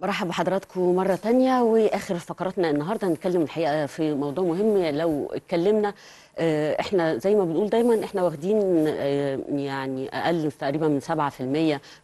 مرحبا بحضراتكم مرة تانية وآخر فقراتنا النهاردة هنتكلم الحقيقة في موضوع مهم لو اتكلمنا آه، احنا زي ما بنقول دايما احنا واخدين آه، يعني اقل تقريبا من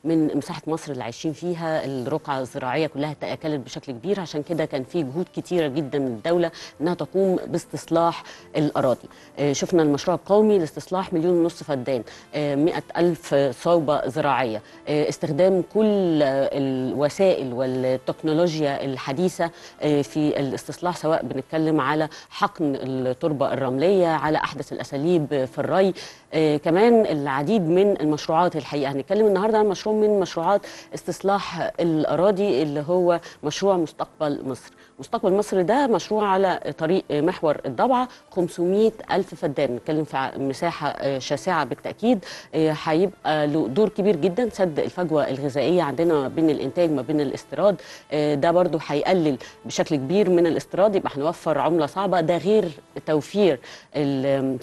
7% من مساحه مصر اللي عايشين فيها الرقعه الزراعيه كلها تاكلت بشكل كبير عشان كده كان في جهود كتيره جدا من الدوله انها تقوم باستصلاح الاراضي آه، شفنا المشروع القومي لاستصلاح مليون ونص فدان مئة الف صوبه زراعيه استخدام كل الوسائل وال التكنولوجيا الحديثة آه، في الاستصلاح سواء بنتكلم على حقن التربة الرملية على أحدث الأساليب في الري آه، كمان العديد من المشروعات الحقيقة هنتكلم النهاردة عن مشروع من مشروعات استصلاح الأراضي اللي هو مشروع مستقبل مصر مستقبل مصر ده مشروع على طريق محور الضبعه 500 الف فدان نتكلم في مساحه آه، شاسعه بالتاكيد آه، هيبقى له دور كبير جدا سد الفجوه الغذائيه عندنا ما بين الانتاج ما بين الاستيراد آه، ده برضو هيقلل بشكل كبير من الاستيراد يبقى هنوفر عمله صعبه ده غير توفير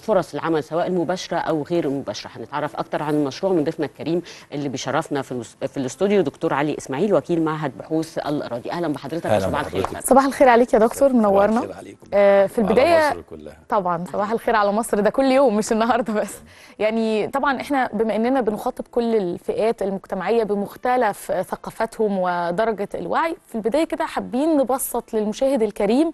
فرص العمل سواء المباشره او غير المباشره هنتعرف اكتر عن المشروع من ضيفنا الكريم اللي بيشرفنا في الاستوديو دكتور علي اسماعيل وكيل معهد بحوث الاراضي اهلا بحضرتك صباح الخير صباح الخير عليك يا دكتور منورنا آه في البدايه على مصر كلها. طبعا صباح الخير على مصر ده كل يوم مش النهارده بس يعني طبعا احنا بما اننا بنخاطب كل الفئات المجتمعيه بمختلف ثقافاتهم ودرجه الوعي في البدايه كده حابين نبسط للمشاهد الكريم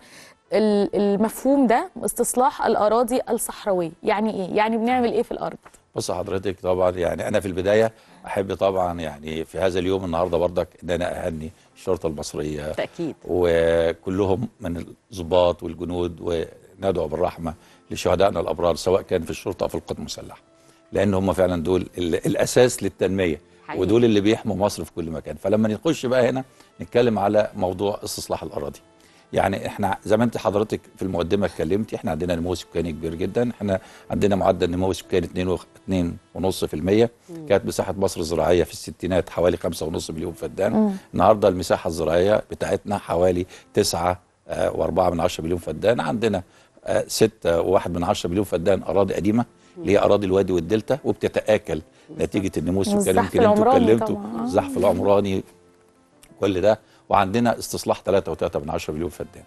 المفهوم ده استصلاح الاراضي الصحراويه يعني ايه يعني بنعمل ايه في الارض بص حضرتك طبعا يعني انا في البدايه احب طبعا يعني في هذا اليوم النهارده برضك ان انا اهني الشرطه المصريه تاكيد وكلهم من الضباط والجنود وندعو بالرحمه لشهدائنا الابرار سواء كان في الشرطه او في القوات المسلحه لان هم فعلا دول الاساس للتنميه حقيقي. ودول اللي بيحموا مصر في كل مكان فلما نخش بقى هنا نتكلم على موضوع استصلاح الاراضي يعني احنا زي ما انت حضرتك في المقدمه اتكلمتي احنا عندنا نمو سكاني كبير جدا احنا عندنا معدل نمو سكاني 2.5% كانت مساحه مصر الزراعيه في الستينات حوالي 5.5 مليون فدان مم. النهارده المساحه الزراعيه بتاعتنا حوالي 9 آه، من مليون فدان عندنا 6.1 آه، آه، من مليون فدان أراضي قديمة اللي هي أراضي الوادي والدلتا وبتتآكل نتيجة النمو السكاني اللي أنتوا اتكلمتوا الزحف العمراني كل ده وعندنا استصلاح 3.3 مليون فدان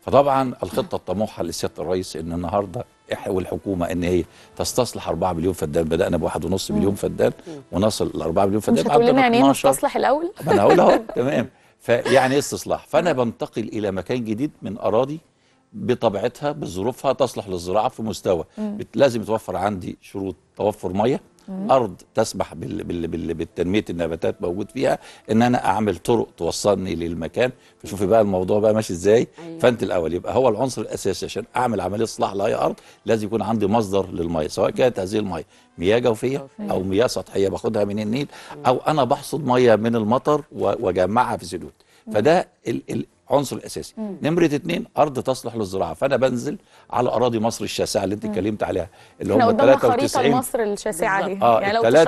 فطبعا الخطه الطموحه لسياده الرئيس ان النهارده والحكومه ان هي تستصلح 4 مليون فدان بدانا ب 1.5 مليون فدان ونصل ل 4 مليون فدان مش هتقول لنا يعني ايه نستصلح الاول؟ انا هقول اهو تمام فيعني ايه استصلاح؟ فانا بنتقل الى مكان جديد من اراضي بطبيعتها بظروفها تصلح للزراعه في مستوى لازم يتوفر عندي شروط توفر ميه ارض تسمح بال بال بال بالتنميه النباتات موجود فيها ان انا اعمل طرق توصلني للمكان فشوفي بقى الموضوع بقى ماشي ازاي أيوة. فانت الاول يبقى هو العنصر الاساسي عشان اعمل عمليه اصلاح لاي ارض لازم يكون عندي مصدر للميه سواء كانت هذه الميه مياه جوفيه او مياه سطحيه باخدها من النيل او انا بحصد ميه من المطر واجمعها في سدود فده ال ال عنصر الاساسي نمره اتنين ارض تصلح للزراعه فانا بنزل على اراضي مصر الشاسعه اللي انت اتكلمت عليها اللي هم 93 مصر الشاسعه دي اه يعني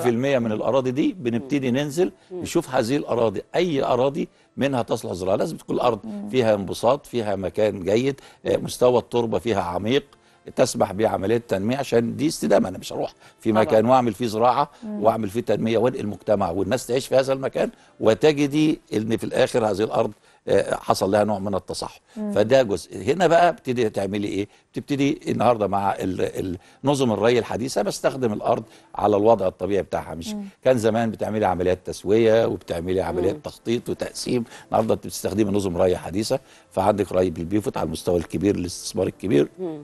93% من الاراضي دي بنبتدي ننزل نشوف هذه الاراضي اي اراضي منها تصلح للزراعه لازم تكون الارض فيها انبساط فيها مكان جيد آه، مستوى التربه فيها عميق تسمح بعمليه تنميه عشان دي استدامه انا مش هروح في مكان واعمل فيه زراعه واعمل فيه تنميه وانقل المجتمع والناس تعيش في هذا المكان وتجدي ان في الاخر هذه الارض آه، حصل لها نوع من التصحر فده جزء هنا بقى بتبتدي تعملي ايه بتبتدي النهارده مع نظم الري الحديثه بستخدم الارض على الوضع الطبيعي بتاعها مش مم. كان زمان بتعملي عمليات تسويه وبتعملي عمليات مم. تخطيط وتقسيم النهارده انت بتستخدمي نظم ري حديثه فعندك ري بالبيفوت على المستوى الكبير الاستثمار الكبير مم.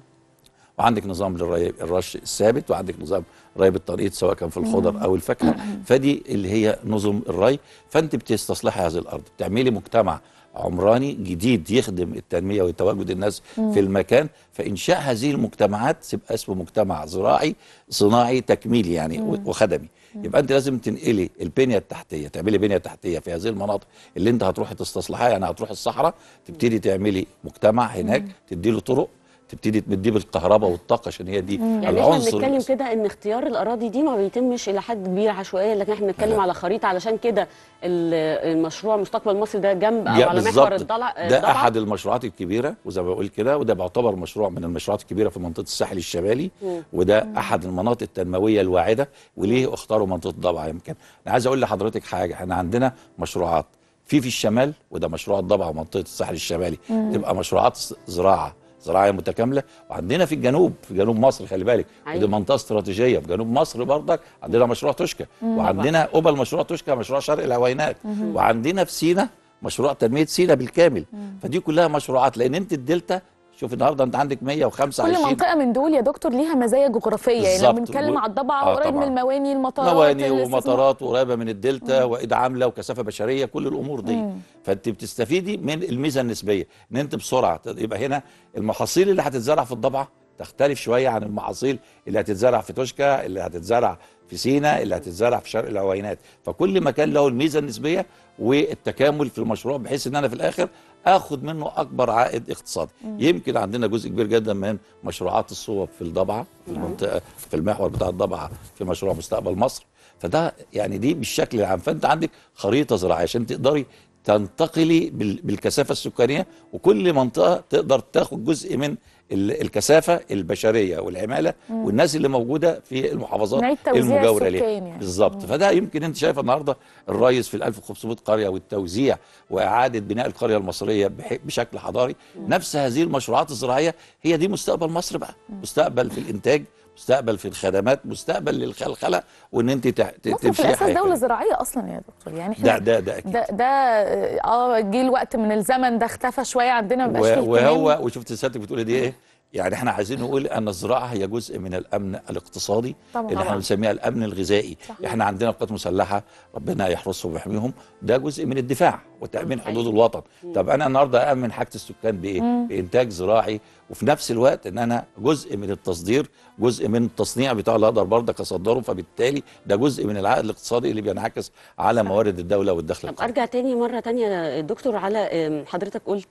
وعندك نظام للري الرش الثابت وعندك نظام ري بالتنقيط سواء كان في الخضر او الفاكهه فدي اللي هي نظم الري فانت بتستصلحي هذه الارض بتعملي مجتمع عمراني جديد يخدم التنميه وتواجد الناس مم. في المكان فانشاء هذه المجتمعات تبقى اسمه مجتمع زراعي صناعي تكميلي يعني مم. وخدمي مم. يبقى انت لازم تنقلي البنيه التحتيه تعملي بنيه تحتيه في هذه المناطق اللي انت هتروحي تستصلحها يعني هتروحي الصحراء تبتدي تعملي مجتمع هناك تدي له طرق تبتدي تمديه بالكهرباء والطاقه عشان هي دي العنصر يعني احنا بنتكلم كده ان اختيار الاراضي دي ما بيتمش الى حد كبير عشوائيا لكن احنا بنتكلم أيوة. على خريطه علشان كده المشروع مستقبل مصر ده جنب على محور الضلع آه، ده احد المشروعات الكبيره وزي ما بقول كده وده بيعتبر مشروع من المشروعات الكبيره في منطقه الساحل الشمالي وده مم. احد المناطق التنمويه الواعده وليه اختاروا منطقه الضبع يمكن انا عايز اقول لحضرتك حاجه احنا عندنا مشروعات في في الشمال وده مشروع الضبعه ومنطقه الساحل الشمالي مم. تبقى مشروعات زراعه زراعيه متكامله وعندنا في الجنوب في جنوب مصر خلي بالك أيوة. ودي منطقه استراتيجيه في جنوب مصر برضك عندنا مشروع تشكى وعندنا قبل مشروع تشكى مشروع شرق العوينات وعندنا في سينا مشروع تنميه سينا بالكامل فدي كلها مشروعات لان انت الدلتا شوف النهارده انت عندك 125 كل منطقه من دول يا دكتور ليها مزايا جغرافيه يعني لما بنتكلم على الضبعه آه قريب من المواني المطارات مواني ومطارات وقريبه من الدلتا وايد عامله وكثافه بشريه كل الامور دي مم. فانت بتستفيدي من الميزه النسبيه ان انت بسرعه يبقى هنا المحاصيل اللي هتتزرع في الضبعه تختلف شويه عن المحاصيل اللي هتتزرع في توشكا اللي هتتزرع في سينا اللي هتتزرع في شرق العوينات فكل مكان له الميزه النسبيه والتكامل في المشروع بحيث ان انا في الاخر اخد منه اكبر عائد اقتصادي مم. يمكن عندنا جزء كبير جدا من مشروعات الصوب في الضبعه في نعم. المنطقه في المحور بتاع الضبعه في مشروع مستقبل مصر فده يعني دي بالشكل العام فانت عندك خريطه زراعيه عشان تقدري تنتقلي بالكثافه السكانيه وكل منطقه تقدر تاخد جزء من الكثافه البشريه والعماله مم. والناس اللي موجوده في المحافظات المجاوره ليها يعني. بالظبط فده يمكن انت شايف النهارده الريس في ال 1500 قريه والتوزيع واعاده بناء القريه المصريه بشكل حضاري مم. نفس هذه المشروعات الزراعيه هي دي مستقبل مصر بقى مم. مستقبل في الانتاج مستقبل في الخدمات مستقبل للخلخله وان انت تمشي حاجه الاساس دوله زراعيه اصلا يا دكتور يعني احنا ده ده ده أكيد. ده, ده اه, آه، جه الوقت من الزمن ده اختفى شويه عندنا ما بقاش وهو وشفت سيادتك بتقولي إيه؟ دي ايه يعني احنا عايزين نقول ان الزراعه هي جزء من الامن الاقتصادي طبعا. اللي احنا بنسميها الامن الغذائي صح. احنا عندنا قوات مسلحه ربنا يحرسهم ويحميهم ده جزء من الدفاع وتامين حدود الوطن طب انا النهارده امن حاجه السكان بايه بانتاج زراعي وفي نفس الوقت ان انا جزء من التصدير جزء من التصنيع بتاع اللي اقدر برضك اصدره فبالتالي ده جزء من العائد الاقتصادي اللي بينعكس على موارد الدوله والدخل طب ارجع تاني مره تانية دكتور على حضرتك قلت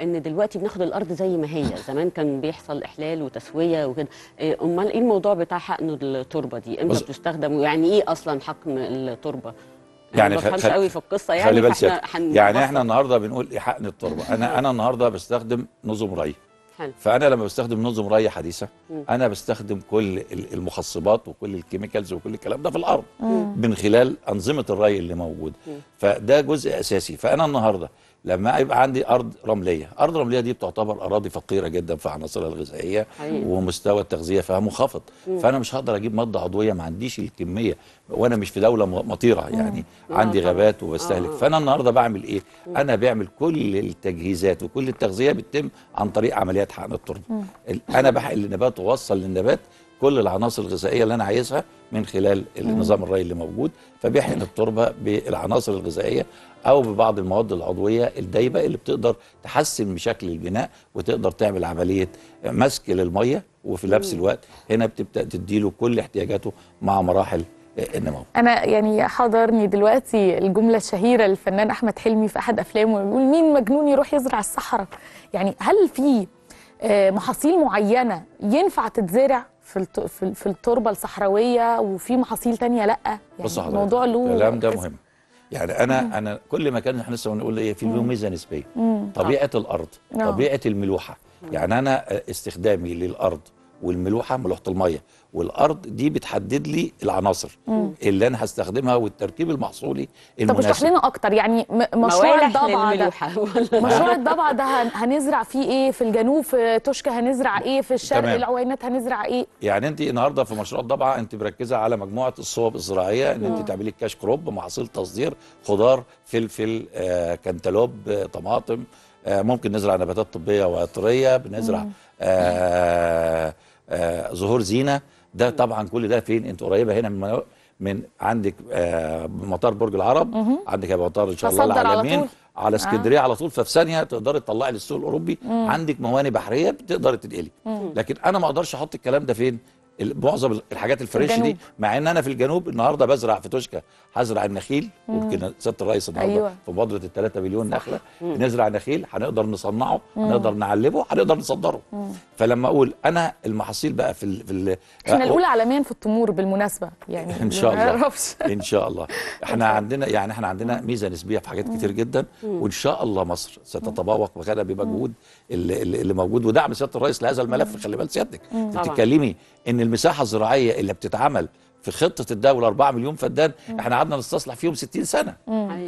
ان دلوقتي بناخد الارض زي ما هي زمان كان بيحصل احلال وتسويه وكده آه، امال ايه الموضوع بتاع حقن التربه دي امتى بتستخدم ويعني ايه اصلا حقن التربه يعني, يعني خ... خ... قوي في القصه يعني خلي بالك يعني احنا النهارده بنقول ايحاء التربه انا انا النهارده بستخدم نظم ري حلو. فانا لما بستخدم نظم ري حديثه مم. انا بستخدم كل المخصبات وكل الكيميكالز وكل الكلام ده في الارض مم. من خلال انظمه الري اللي موجوده فده جزء اساسي فانا النهارده لما يبقى عندي ارض رمليه ارض رمليه دي بتعتبر اراضي فقيره جدا في عناصرها الغذائيه ومستوى التغذيه فيها منخفض فانا مش هقدر اجيب ماده عضويه ما عنديش الكميه وانا مش في دوله مطيره يعني مم. عندي غابات وبستهلك آه. فانا النهارده بعمل ايه مم. انا بعمل كل التجهيزات وكل التغذيه بتتم عن طريق عمليات حقن التربه انا بحقن النبات واوصل للنبات كل العناصر الغذائيه اللي انا عايزها من خلال النظام الري اللي موجود فبيحقن التربه بالعناصر الغذائيه او ببعض المواد العضويه الدايبه اللي بتقدر تحسن من شكل البناء وتقدر تعمل عمليه مسك للميه وفي نفس الوقت هنا بتبدا تديله كل احتياجاته مع مراحل النمو انا يعني حضرني دلوقتي الجمله الشهيره للفنان احمد حلمي في احد افلامه بيقول مين مجنون يروح يزرع الصحراء يعني هل في آه، محاصيل معينه ينفع تتزرع في في التربه الصحراويه وفي محاصيل تانية لا يعني بص الموضوع له الكلام ده مهم يعني انا مم. انا كل ما كان احنا لسه بنقول ايه في ميزه نسبيه طبيعه الارض آه. طبيعه الملوحه يعني انا آه، استخدامي للارض والملوحه ملوحه الميه والارض دي بتحدد لي العناصر مم. اللي انا هستخدمها والتركيب المحصولي المناسب طب اشرح لنا اكتر يعني مشروع الضبعه ده مشروع الضبعه ده هنزرع فيه ايه في الجنوب في توشكا هنزرع ايه في الشرق تمام. العوينات هنزرع ايه يعني انت النهارده في مشروع الضبعه انت مركزه على مجموعه الصوب الزراعيه ان انت تعملي كاش كروب محاصيل تصدير خضار فلفل آه، كنتالوب آه، طماطم آه، ممكن نزرع نباتات طبيه وعطريه بنزرع آه آه، ظهور زينه ده طبعا كل ده فين انت قريبه هنا من من عندك آه، مطار برج العرب عندك مطار ان شاء الله العالمين على, على اسكندريه آه. على طول ففي ثانيه تقدري تطلعي للسوق الاوروبي مم. عندك مواني بحريه بتقدري تنقلي لكن انا ما اقدرش احط الكلام ده فين معظم الحاجات الفريش دي مع ان انا في الجنوب النهارده بزرع في توشكا هزرع النخيل ممكن سياده الرئيس النهارده أيوة. في مبادره ال 3 مليون نخله نزرع نخيل هنقدر نصنعه هنقدر نعلبه هنقدر نصدره مم. فلما اقول انا المحاصيل بقى في في احنا الاولى عالميا في التمور بالمناسبه يعني ان شاء الله ان شاء الله احنا عندنا يعني احنا عندنا ميزه نسبيه في حاجات كتير جدا وان شاء الله مصر ستتفوق بغدا بمجهود اللي, اللي موجود ودعم سياده الرئيس لهذا الملف خلي بال سيادتك انت بتتكلمي ان المساحه الزراعيه اللي بتتعمل في خطه الدوله 4 مليون فدان احنا قعدنا نستصلح فيهم 60 سنه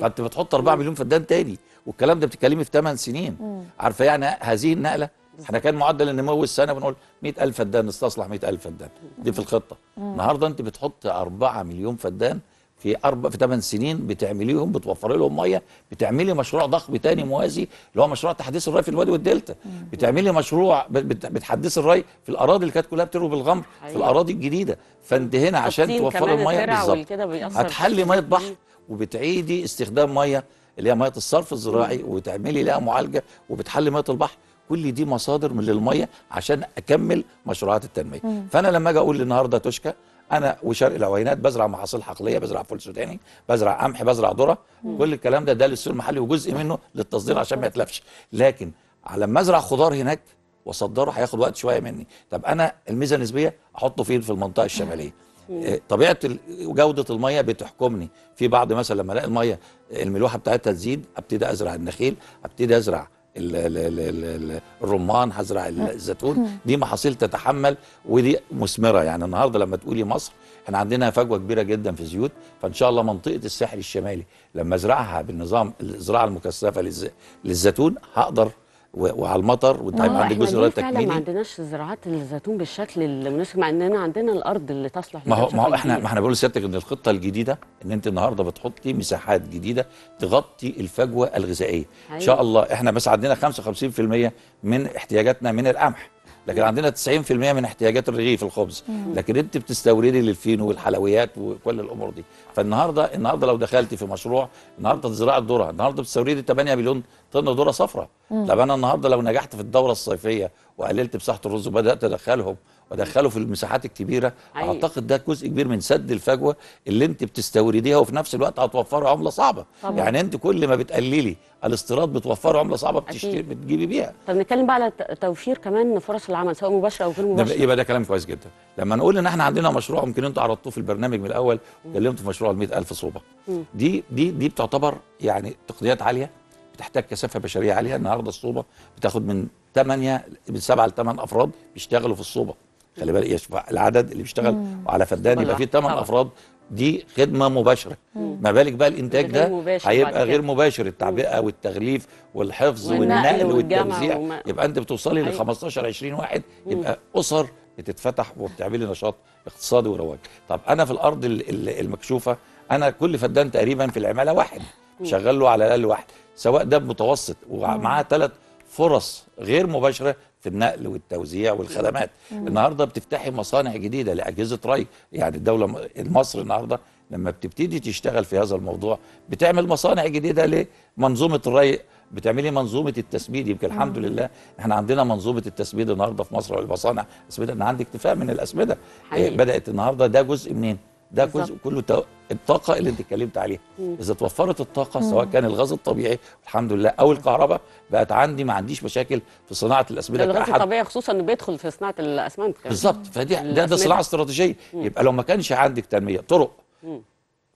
فانت بتحط 4 مليون فدان تاني والكلام ده بتتكلمي في 8 سنين عارفه يعني هذه النقله احنا كان معدل النمو السنه بنقول 100000 فدان نستصلح 100000 فدان دي في الخطه النهارده انت بتحط 4 مليون فدان في اربع في 8 سنين بتعمليهم بتوفري لهم ميه بتعملي مشروع ضخم تاني موازي اللي هو مشروع تحديث الري في الوادي والدلتا بتعملي مشروع بتحدثي الري في الاراضي اللي كانت كلها بتروي بالغمر في الاراضي الجديده فانت هنا عشان توفري الميه بالظبط هتحلي ميه بحر وبتعيدي استخدام ميه اللي هي ميه الصرف الزراعي وتعملي لها معالجه وبتحلي ميه البحر كل دي مصادر من للميه عشان اكمل مشروعات التنميه مم. فانا لما اجي اقول النهارده توشكا انا وشرق العوينات بزرع محاصيل حقليه بزرع فول سوداني بزرع قمح بزرع ذره كل الكلام ده ده للسوق المحلي وجزء منه للتصدير عشان ما يتلفش لكن على ما ازرع خضار هناك واصدره هياخد وقت شويه مني طب انا الميزه النسبيه احطه فين في المنطقه الشماليه آه، طبيعه جوده الميه بتحكمني في بعض مثلا لما الاقي الميه الملوحه بتاعتها تزيد ابتدي ازرع النخيل ابتدي ازرع الرمان هزرع الزيتون دي محاصيل تتحمل ودي مثمره يعني النهارده لما تقولي مصر احنا عندنا فجوه كبيره جدا في زيوت فان شاء الله منطقه الساحل الشمالي لما ازرعها بالنظام الزراعه المكثفه للزيتون هقدر وعلى المطر وانت هيبقى آه، عندك جزء زراعي تكميلي ما عندناش زراعات الزيتون بالشكل المناسب مع اننا عندنا الارض اللي تصلح ما هو ما هو احنا ما احنا بقول لسيادتك ان الخطه الجديده ان انت النهارده بتحطي مساحات جديده تغطي الفجوه الغذائيه ان شاء أيوة. الله احنا بس عندنا 55% من احتياجاتنا من القمح لكن عندنا 90% من احتياجات الرغيف الخبز لكن انت بتستوردي للفينو والحلويات وكل الامور دي فالنهارده النهارده لو دخلتي في مشروع النهارده زراعه الذره النهارده بتستوردي 8 مليون طن ذره صفراء طب انا النهارده لو نجحت في الدوره الصيفيه وقللت بصحه الرز وبدات ادخلهم ودخله في المساحات الكبيره أيوة. اعتقد ده جزء كبير من سد الفجوه اللي انت بتستورديها وفي نفس الوقت هتوفري عمله صعبه طبعا. يعني انت كل ما بتقللي الاستيراد بتوفري عمله صعبه بتشتري بتجيبي بيها طب نتكلم بقى على توفير كمان فرص العمل سواء مباشره او غير مباشره يبقى ده كلام كويس جدا لما نقول ان احنا عندنا مشروع ممكن انتوا عرضتوه في البرنامج من الاول اتكلمتوا في مشروع ال 100000 صوبه دي دي دي بتعتبر يعني تقنيات عاليه بتحتاج كثافه بشريه عاليه النهارده الصوبه بتاخد من 8 من 7 ل 8 افراد بيشتغلوا في الصوبه خلي بالك يشفع العدد اللي بيشتغل مم. وعلى فردان يبقى فيه ثمان افراد دي خدمه مباشره مم. ما بالك بقى الانتاج ده هيبقى غير مباشر التعبئه والتغليف والحفظ والنقل, والتوزيع يبقى انت بتوصلي ل 15 أيوة. 20 واحد يبقى اسر بتتفتح وبتعملي نشاط اقتصادي ورواج طب انا في الارض المكشوفه انا كل فدان تقريبا في العماله واحد شغال له على الاقل واحد سواء ده متوسط ومعاه ثلاث فرص غير مباشره النقل والتوزيع والخدمات مم. النهارده بتفتحي مصانع جديده لاجهزه ري يعني الدوله مصر النهارده لما بتبتدي تشتغل في هذا الموضوع بتعمل مصانع جديده لمنظومه الري بتعملي منظومه التسميد يمكن الحمد لله احنا عندنا منظومه التسميد النهارده في مصر والمصانع الاسمده ان عندي اكتفاء من الاسمده آه، حقيقي. بدات النهارده ده جزء منين ده جزء كله الطاقه اللي انت اتكلمت عليها اذا توفرت الطاقه سواء كان الغاز الطبيعي الحمد لله او الكهرباء بقت عندي ما عنديش مشاكل في صناعه الاسمده الغاز الطبيعي خصوصا انه بيدخل في صناعه الاسمنت بالظبط فدي ده, ده صناعه استراتيجيه يبقى لو ما كانش عندك تنميه طرق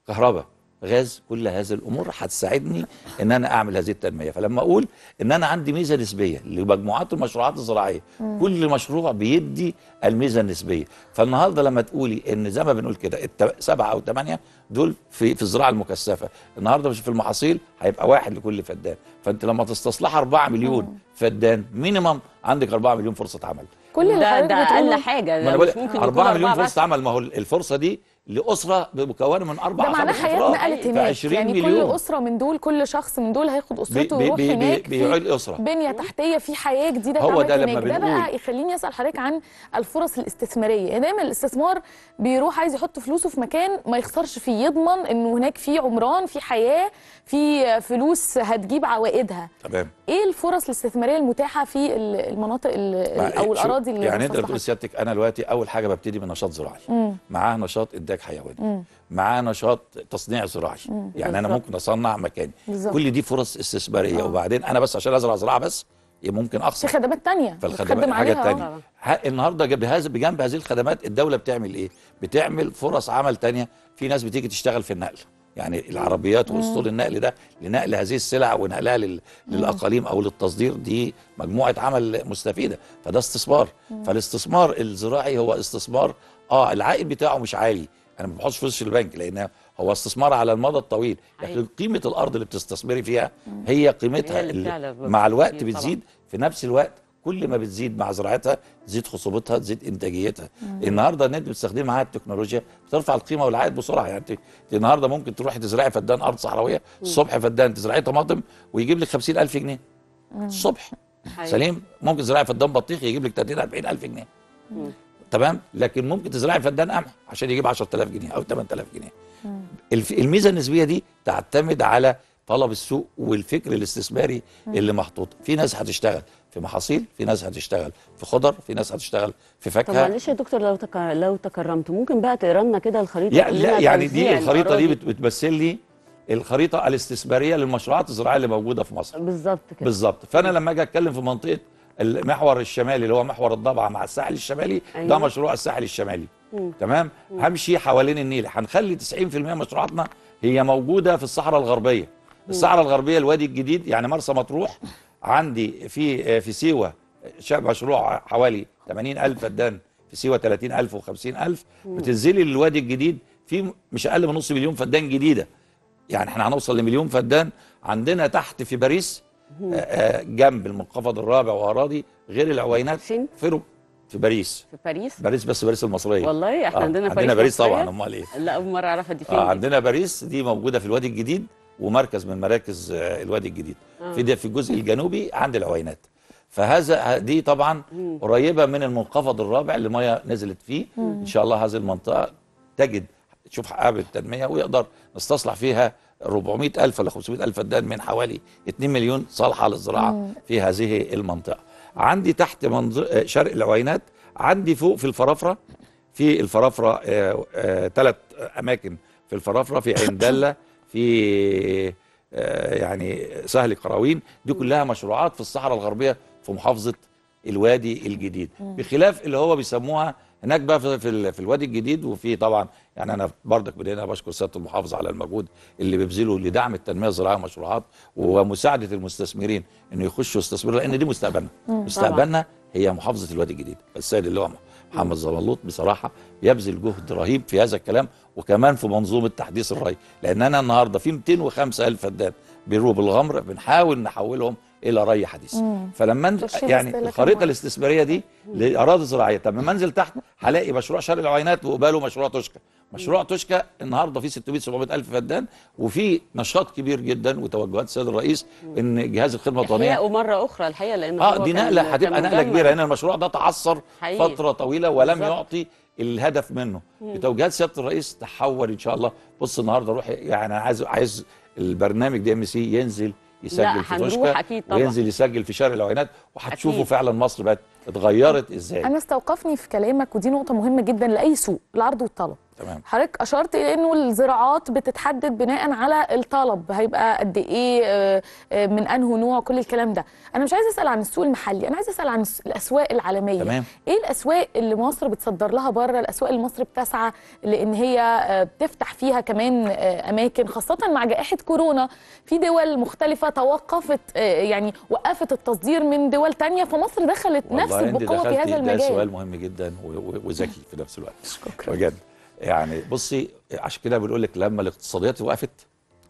كهرباء غاز كل هذه الامور هتساعدني ان انا اعمل هذه التنميه فلما اقول ان انا عندي ميزه نسبيه لمجموعات المشروعات الزراعيه كل مشروع بيدي الميزه النسبيه فالنهارده لما تقولي ان زي ما بنقول كده سبعه او ثمانيه دول في في الزراعه المكثفه النهارده مش في المحاصيل هيبقى واحد لكل فدان فانت لما تستصلح 4 مليون فدان مينيمم عندك 4 مليون فرصه عمل كل ده ده اقل حاجه ده مش ممكن 4 مليون فرصه عمل ما هو الفرصه دي لاسره مكونه من اربع ده معناه حياتنا قلت هناك يعني مليون. كل اسره من دول كل شخص من دول هياخد اسرته بي ويروح بي هناك بيعيد اسره بنيه تحتيه في حياه جديده هو ده لما ده بقى يخليني اسال حضرتك عن الفرص الاستثماريه دايما الاستثمار بيروح عايز يحط فلوسه في مكان ما يخسرش فيه يضمن انه هناك في عمران في حياه في فلوس هتجيب عوائدها تمام ايه الفرص الاستثماريه المتاحه في المناطق او الاراضي اللي يعني انت بتقول سيادتك انا دلوقتي اول حاجه ببتدي من نشاط زراعي معاه نشاط انتاج حيواني معاه نشاط تصنيع زراعي يعني بالزبط. انا ممكن اصنع مكاني بالزبط. كل دي فرص استثماريه آه. وبعدين انا بس عشان ازرع زراعه بس ممكن اخسر في خدمات في فالخدمات حاجه ثانيه آه. النهارده هذا بجنب هذه الخدمات الدوله بتعمل ايه بتعمل فرص عمل ثانيه في ناس بتيجي تشتغل في النقل يعني العربيات آه. واسطول النقل ده لنقل هذه السلع ونقلها لل... آه. للاقاليم او للتصدير دي مجموعه عمل مستفيده فده استثمار آه. فالاستثمار الزراعي هو استثمار اه العائد بتاعه مش عالي انا ما بحطش فلوس في البنك لان هو استثمار على المدى الطويل لكن يعني قيمه الارض اللي بتستثمري فيها هي قيمتها اللي مع الوقت بتزيد في نفس الوقت كل ما بتزيد مع زراعتها تزيد خصوبتها تزيد انتاجيتها مم. النهارده النت بتستخدم معاها التكنولوجيا بترفع القيمه والعائد بسرعه يعني انت النهارده ممكن تروحي تزرعي فدان ارض صحراويه الصبح فدان تزرعي طماطم ويجيب لك 50000 جنيه مم. الصبح حقيقي. سليم ممكن تزرعي فدان بطيخ يجيب لك 30 40000 جنيه مم. تمام لكن ممكن تزرعي فدان قمح عشان يجيب 10000 جنيه او 8000 جنيه مم. الميزه النسبيه دي تعتمد على طلب السوق والفكر الاستثماري اللي محطوط في ناس هتشتغل في محاصيل في ناس هتشتغل في خضر في ناس هتشتغل في فاكهه طب معلش يا دكتور لو تك... لو تكرمت ممكن بقى تقرا لنا كده الخريطه يعني لا يعني دي الخريطه دي بتمثل لي الخريطه الاستثماريه للمشروعات الزراعيه اللي موجوده في مصر بالظبط كده بالظبط فانا لما اجي اتكلم في منطقه المحور الشمالي اللي هو محور الضبعه مع الساحل الشمالي أيوة. ده مشروع الساحل الشمالي مم. تمام مم. همشي حوالين النيل هنخلي 90% مشروعاتنا هي موجوده في الصحراء الغربيه الصحراء الغربيه الوادي الجديد يعني مرسى مطروح عندي في في سيوه مشروع حوالي 80000 فدان في سيوه 30000 و50000 بتنزلي للوادي الجديد في مش اقل من نص مليون فدان جديده يعني احنا هنوصل لمليون فدان عندنا تحت في باريس آه، آه، جنب المنخفض الرابع واراضي غير العوينات في في باريس في باريس باريس بس باريس المصريه والله احنا آه. عندنا, عندنا باريس عندنا باريس طبعا امال ايه لا اول مره اعرفها دي آه، فين آه عندنا باريس دي موجوده في الوادي الجديد ومركز من مراكز آه، الوادي الجديد آه. في ده في الجزء الجنوبي عند العوينات فهذا دي طبعا قريبه من المنخفض الرابع اللي ميه نزلت فيه ان شاء الله هذه المنطقه تجد تشوف حقها التنميه ويقدر نستصلح فيها 400000 ل 500000 فدان من حوالي 2 مليون صالحه للزراعه في هذه المنطقه عندي تحت منظر آه، شرق العوينات عندي فوق في الفرافره في الفرافره ثلاث اماكن في الفرافره في عين دله في آه، يعني سهل قراوين دي كلها مشروعات في الصحراء الغربية في محافظة الوادي الجديد بخلاف اللي هو بيسموها هناك بقى في, في الوادي الجديد وفي طبعا يعني انا برضك من هنا بشكر سياده المحافظ على المجهود اللي بيبذله لدعم التنميه الزراعيه والمشروعات ومساعده المستثمرين انه يخشوا يستثمروا لان دي مستقبلنا مستقبلنا هي محافظه الوادي الجديد السيد اللي هو محمد زلالوط بصراحه يبذل جهد رهيب في هذا الكلام وكمان في منظومه تحديث الري لان انا النهارده في 205 الف فدان بيروا بالغمر بنحاول نحولهم الى ري حديث مم. فلما يعني الخريطه الاستثماريه دي لاراضي زراعيه طب لما انزل تحت هلاقي مشروع شرق العوينات وقباله مشروع توشكا مشروع توشكا النهارده فيه 600 700 الف فدان وفي نشاط كبير جدا وتوجهات السيد الرئيس ان جهاز الخدمه الوطنيه مره اخرى الحقيقه لان اه دي نقله هتبقى نقله كبيره لان المشروع ده تعثر فتره طويله ولم بالزبط. يعطي الهدف منه بتوجيهات سياده الرئيس تحول ان شاء الله بص النهارده روح يعني انا عايز عايز البرنامج دي ام سي ينزل يسجل في توشكا وينزل يسجل في شارع العينات وهتشوفوا فعلا مصر بقت اتغيرت ازاي انا استوقفني في كلامك ودي نقطه مهمه جدا لاي سوق العرض والطلب تمام حضرتك اشرت الى انه الزراعات بتتحدد بناء على الطلب هيبقى قد ايه آه، آه، من انه نوع كل الكلام ده انا مش عايزه اسال عن السوق المحلي انا عايزه اسال عن الاسواق العالميه تمام. ايه الاسواق اللي مصر بتصدر لها بره الاسواق اللي مصر بتسعى لان هي آه، بتفتح فيها كمان اماكن خاصه مع جائحه كورونا في دول مختلفه توقفت يعني وقفت التصدير من دول تانية فمصر دخلت نفس البقوه في هذا المجال ده سؤال مهم جدا وذكي في نفس الوقت شكرا بجد يعني بصي عشان كده بنقول لك لما الاقتصاديات وقفت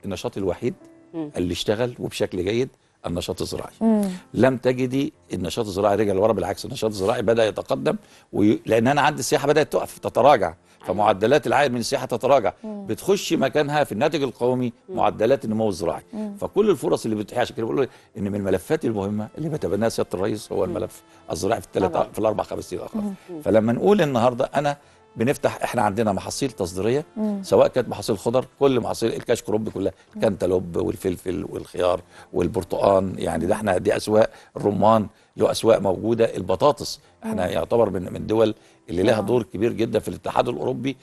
النشاط الوحيد مم. اللي اشتغل وبشكل جيد النشاط الزراعي مم. لم تجدي النشاط الزراعي رجع لورا بالعكس النشاط الزراعي بدا يتقدم وي... لان انا عندي السياحه بدات تقف تتراجع أيوة. فمعدلات العائد من السياحه تتراجع مم. بتخش مكانها في الناتج القومي مم. معدلات النمو الزراعي مم. فكل الفرص اللي بتتيح عشان كده بقول ان من الملفات المهمه اللي بتبناها سياده الرئيس هو الملف الزراعي في الثلاث في الاربع خمس سنين الاخر فلما نقول النهارده انا بنفتح احنا عندنا محاصيل تصديريه مم. سواء كانت محاصيل خضر كل محاصيل الكاش كروب كلها الكنتالوب والفلفل والخيار والبرتقان يعني ده احنا دي اسواق الرمان له اسواق موجوده البطاطس احنا مم. يعتبر من من الدول اللي لها نعم. دور كبير جدا في الاتحاد الاوروبي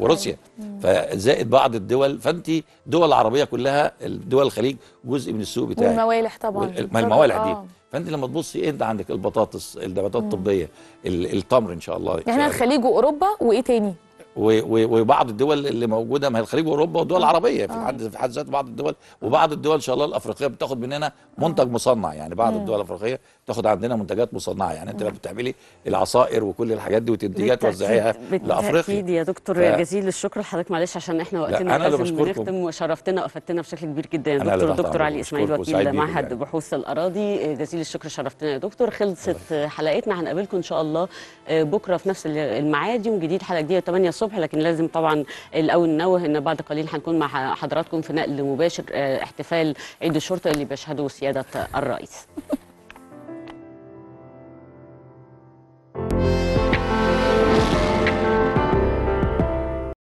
وروسيا فزائد بعض الدول فانت دول العربيه كلها دول الخليج جزء من السوق بتاعي والموالح طبعا الموالح دي آه. فانت لما تبصي ايه اهدى عندك البطاطس النباتات الطبيه التمر ان شاء الله يعني احنا الخليج يعني واوروبا وايه تاني وبعض الدول اللي موجوده ما هي الخليج واوروبا والدول آه. العربيه في آه. حد في حد ذات بعض الدول وبعض الدول ان شاء الله الافريقيه بتاخد مننا منتج مصنع يعني بعض الدول الافريقيه بتاخد عندنا منتجات مصنعه يعني انت آه. لما بتعملي العصائر وكل الحاجات دي وتنتجيها توزعيها لافريقيا اكيد يا دكتور ف... جزيل الشكر لحضرتك معلش عشان احنا وقتنا انا اللي نختم وشرفتنا وافدتنا بشكل كبير جدا يا دكتور دكتور علي اسماعيل وكيل معهد يعني. بحوث الاراضي جزيل الشكر شرفتنا يا دكتور خلصت حلقتنا هنقابلكم ان شاء الله بكره في نفس الميعاد يوم جديد حلقه جديده 8 الصبح لكن لازم طبعا الاول ننوه ان بعد قليل هنكون مع حضراتكم في نقل مباشر آه، احتفال عيد الشرطه اللي بيشهده سياده الرئيس